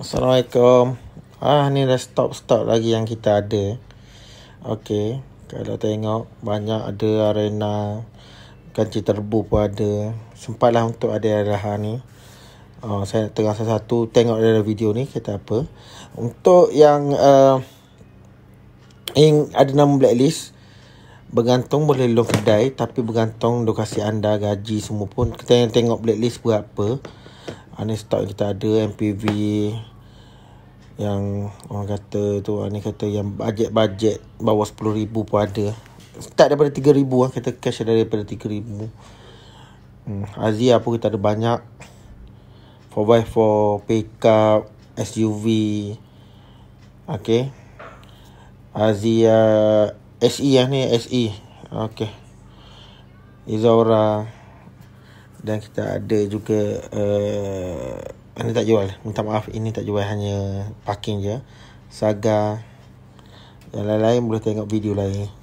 Assalamualaikum. Ah ni dah stop stop lagi yang kita ada. Okey, kalau tengok banyak ada arena kanci terbu pun ada. Sempatlah untuk ada arena lah ni. Oh, saya terasa satu tengok dalam video ni kita apa. Untuk yang uh, yang ada nama blacklist bergantung boleh long kedai tapi bergantung lokasi anda gaji semua pun kita yang tengok blacklist buat apa. Ani stock kita ada MPV yang orang kata tu Ani kata yang bajet-bajet bawah 10,000 pun ada. Start daripada 3,000 lah kita cash daripada 3,000. Hmm, Azia pun kita ada banyak. 4x4, pickup, SUV. Okay. Azia uh, SE lah ni, SE. Okay. Izora. Izora dan kita ada juga uh, eh, ini tak jual minta maaf ini tak jual hanya parking je saga yang lain-lain boleh tengok video lain